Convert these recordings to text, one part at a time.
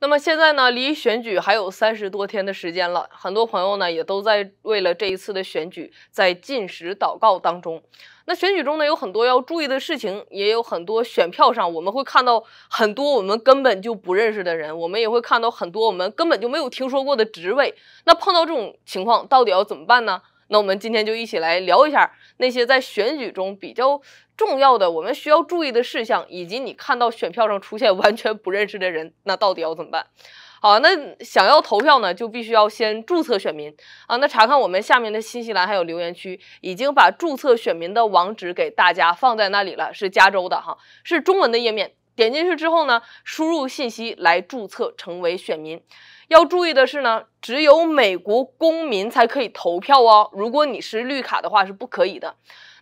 那么现在呢，离选举还有三十多天的时间了，很多朋友呢也都在为了这一次的选举在进食祷告当中。那选举中呢，有很多要注意的事情，也有很多选票上我们会看到很多我们根本就不认识的人，我们也会看到很多我们根本就没有听说过的职位。那碰到这种情况，到底要怎么办呢？那我们今天就一起来聊一下那些在选举中比较重要的我们需要注意的事项，以及你看到选票上出现完全不认识的人，那到底要怎么办？好，那想要投票呢，就必须要先注册选民啊。那查看我们下面的新西兰还有留言区，已经把注册选民的网址给大家放在那里了，是加州的哈，是中文的页面。点进去之后呢，输入信息来注册成为选民。要注意的是呢，只有美国公民才可以投票哦。如果你是绿卡的话，是不可以的。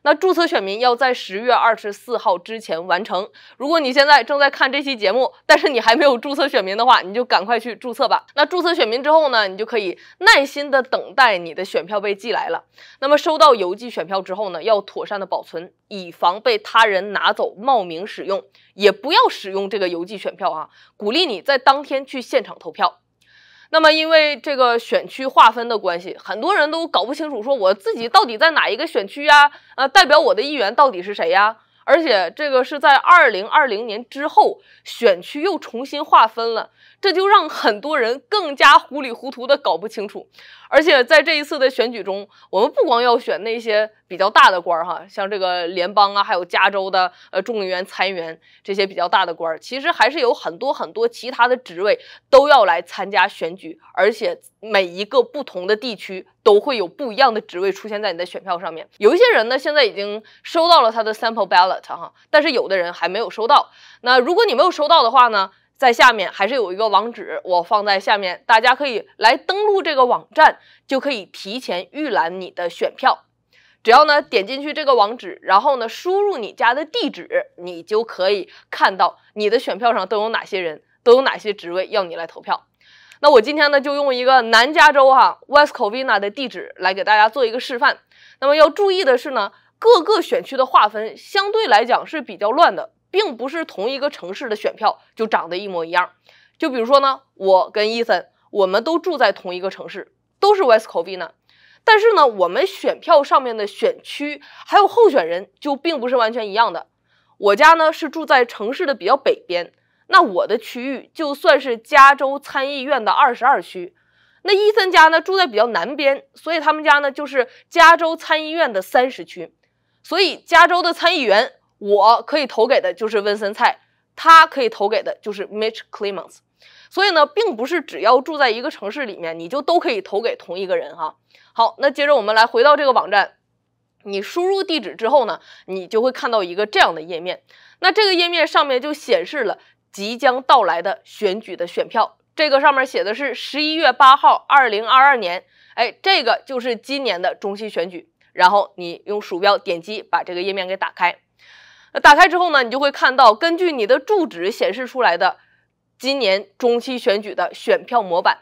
那注册选民要在十月二十四号之前完成。如果你现在正在看这期节目，但是你还没有注册选民的话，你就赶快去注册吧。那注册选民之后呢，你就可以耐心的等待你的选票被寄来了。那么收到邮寄选票之后呢，要妥善的保存，以防被他人拿走冒名使用，也不要使用这个邮寄选票啊。鼓励你在当天去现场投票。那么，因为这个选区划分的关系，很多人都搞不清楚，说我自己到底在哪一个选区呀？呃，代表我的议员到底是谁呀？而且这个是在二零二零年之后，选区又重新划分了，这就让很多人更加糊里糊涂的搞不清楚。而且在这一次的选举中，我们不光要选那些比较大的官儿哈，像这个联邦啊，还有加州的呃众议员、参议员这些比较大的官儿，其实还是有很多很多其他的职位都要来参加选举，而且每一个不同的地区。都会有不一样的职位出现在你的选票上面。有一些人呢，现在已经收到了他的 sample ballot 哈，但是有的人还没有收到。那如果你没有收到的话呢，在下面还是有一个网址，我放在下面，大家可以来登录这个网站，就可以提前预览你的选票。只要呢点进去这个网址，然后呢输入你家的地址，你就可以看到你的选票上都有哪些人，都有哪些职位要你来投票。那我今天呢，就用一个南加州哈，West Covina 的地址来给大家做一个示范。那么要注意的是呢，各个选区的划分相对来讲是比较乱的，并不是同一个城市的选票就长得一模一样。就比如说呢，我跟伊森，我们都住在同一个城市，都是 West Covina，但是呢，我们选票上面的选区还有候选人就并不是完全一样的。我家呢是住在城市的比较北边。那我的区域就算是加州参议院的二十二区，那伊森家呢住在比较南边，所以他们家呢就是加州参议院的三十区，所以加州的参议员我可以投给的就是温森菜，他可以投给的就是 Mitch Clemens，所以呢，并不是只要住在一个城市里面，你就都可以投给同一个人哈。好，那接着我们来回到这个网站，你输入地址之后呢，你就会看到一个这样的页面，那这个页面上面就显示了。即将到来的选举的选票，这个上面写的是十一月八号，二零二二年，哎，这个就是今年的中期选举。然后你用鼠标点击，把这个页面给打开。那打开之后呢，你就会看到根据你的住址显示出来的今年中期选举的选票模板。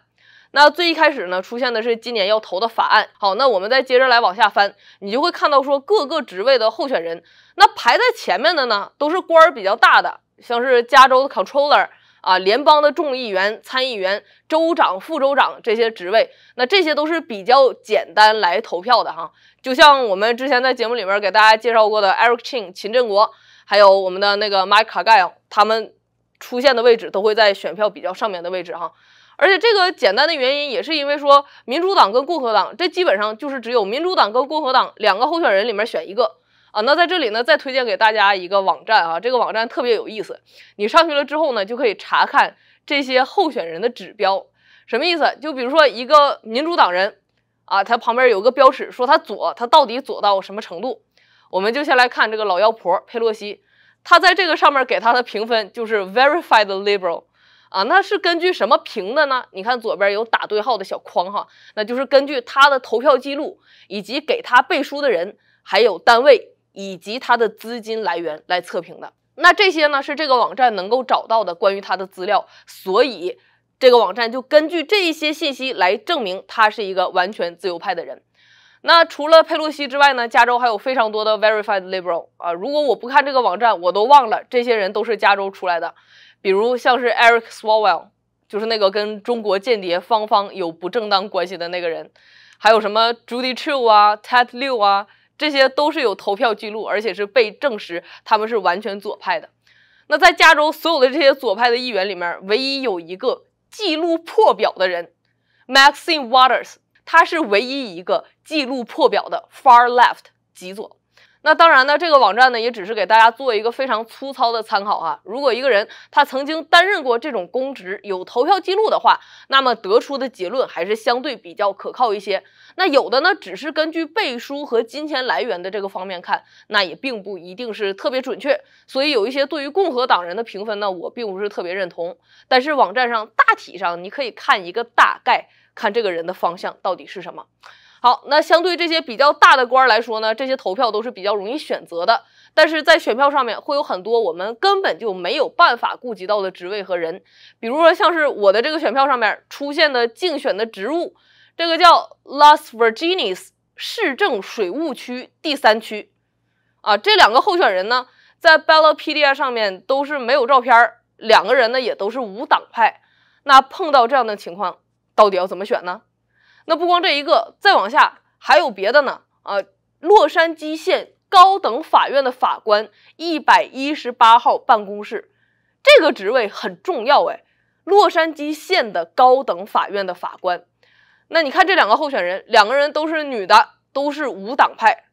那最一开始呢，出现的是今年要投的法案。好，那我们再接着来往下翻，你就会看到说各个职位的候选人。那排在前面的呢，都是官儿比较大的。像是加州的 controller 啊，联邦的众议员、参议员、州长、副州长这些职位，那这些都是比较简单来投票的哈。就像我们之前在节目里面给大家介绍过的 Eric c h i n 秦振国，还有我们的那个 Mike Cagle，他们出现的位置都会在选票比较上面的位置哈。而且这个简单的原因也是因为说民主党跟共和党，这基本上就是只有民主党跟共和党两个候选人里面选一个。啊，那在这里呢，再推荐给大家一个网站啊，这个网站特别有意思。你上去了之后呢，就可以查看这些候选人的指标。什么意思？就比如说一个民主党人，啊，他旁边有个标尺，说他左，他到底左到什么程度？我们就先来看这个老妖婆佩洛西，她在这个上面给她的评分就是 Verified Liberal，啊，那是根据什么评的呢？你看左边有打对号的小框哈，那就是根据他的投票记录，以及给他背书的人还有单位。以及他的资金来源来测评的。那这些呢是这个网站能够找到的关于他的资料，所以这个网站就根据这一些信息来证明他是一个完全自由派的人。那除了佩洛西之外呢，加州还有非常多的 Verified Liberal 啊。如果我不看这个网站，我都忘了这些人都是加州出来的。比如像是 Eric Swalwell，就是那个跟中国间谍芳芳有不正当关系的那个人，还有什么 Judy Chu 啊，Ted Lieu 啊。这些都是有投票记录，而且是被证实他们是完全左派的。那在加州所有的这些左派的议员里面，唯一有一个记录破表的人，Maxine Waters，他是唯一一个记录破表的 far left 极左。那当然呢，这个网站呢也只是给大家做一个非常粗糙的参考哈。如果一个人他曾经担任过这种公职，有投票记录的话，那么得出的结论还是相对比较可靠一些。那有的呢，只是根据背书和金钱来源的这个方面看，那也并不一定是特别准确。所以有一些对于共和党人的评分呢，我并不是特别认同。但是网站上大体上你可以看一个大概，看这个人的方向到底是什么。好，那相对这些比较大的官来说呢，这些投票都是比较容易选择的。但是在选票上面会有很多我们根本就没有办法顾及到的职位和人，比如说像是我的这个选票上面出现的竞选的职务，这个叫 Las Virgenes 市政水务区第三区。啊，这两个候选人呢，在 Ballotpedia 上面都是没有照片，两个人呢也都是无党派。那碰到这样的情况，到底要怎么选呢？那不光这一个，再往下还有别的呢。啊，洛杉矶县高等法院的法官一百一十八号办公室，这个职位很重要哎。洛杉矶县的高等法院的法官，那你看这两个候选人，两个人都是女的，都是无党派。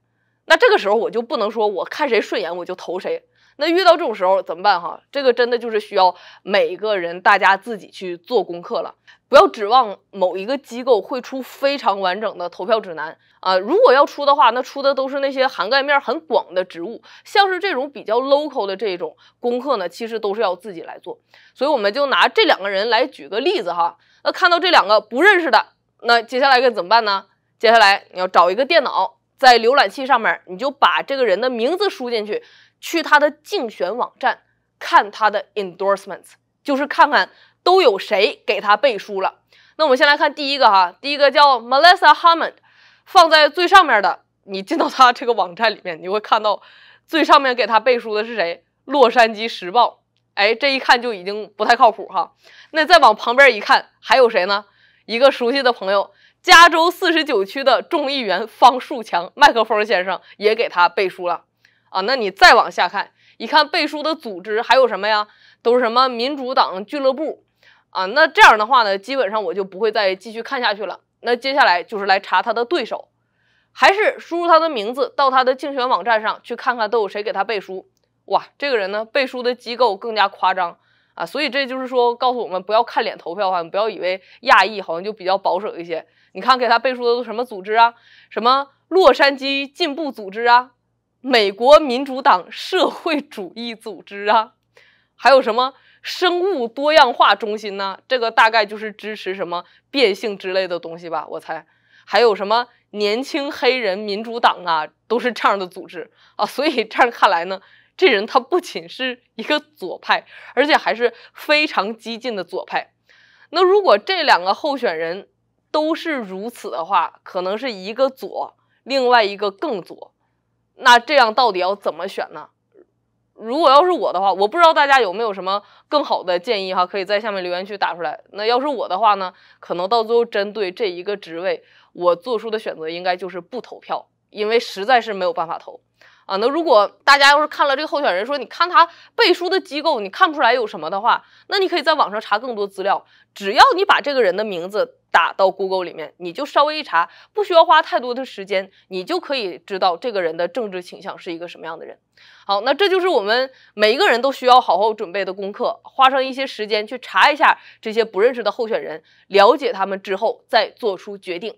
那这个时候我就不能说我看谁顺眼我就投谁。那遇到这种时候怎么办哈？这个真的就是需要每个人大家自己去做功课了，不要指望某一个机构会出非常完整的投票指南啊。如果要出的话，那出的都是那些涵盖面很广的职务，像是这种比较 local 的这种功课呢，其实都是要自己来做。所以我们就拿这两个人来举个例子哈。那看到这两个不认识的，那接下来该怎么办呢？接下来你要找一个电脑，在浏览器上面，你就把这个人的名字输进去。去他的竞选网站看他的 endorsements，就是看看都有谁给他背书了。那我们先来看第一个哈，第一个叫 Melissa Hammond，放在最上面的。你进到他这个网站里面，你会看到最上面给他背书的是谁？《洛杉矶时报》。哎，这一看就已经不太靠谱哈。那再往旁边一看，还有谁呢？一个熟悉的朋友，加州四十九区的众议员方树强，麦克风先生也给他背书了。啊，那你再往下看，一看背书的组织还有什么呀？都是什么民主党俱乐部，啊，那这样的话呢，基本上我就不会再继续看下去了。那接下来就是来查他的对手，还是输入他的名字到他的竞选网站上去看看都有谁给他背书。哇，这个人呢，背书的机构更加夸张啊，所以这就是说告诉我们，不要看脸投票啊，不要以为亚裔好像就比较保守一些。你看给他背书的都什么组织啊？什么洛杉矶进步组织啊？美国民主党社会主义组织啊，还有什么生物多样化中心呢？这个大概就是支持什么变性之类的东西吧，我猜。还有什么年轻黑人民主党啊，都是这样的组织啊。所以这样看来呢，这人他不仅是一个左派，而且还是非常激进的左派。那如果这两个候选人都是如此的话，可能是一个左，另外一个更左。那这样到底要怎么选呢？如果要是我的话，我不知道大家有没有什么更好的建议哈，可以在下面留言区打出来。那要是我的话呢，可能到最后针对这一个职位，我做出的选择应该就是不投票，因为实在是没有办法投。啊，那如果大家要是看了这个候选人，说你看他背书的机构，你看不出来有什么的话，那你可以在网上查更多资料。只要你把这个人的名字打到 Google 里面，你就稍微一查，不需要花太多的时间，你就可以知道这个人的政治倾向是一个什么样的人。好，那这就是我们每一个人都需要好好准备的功课，花上一些时间去查一下这些不认识的候选人，了解他们之后再做出决定。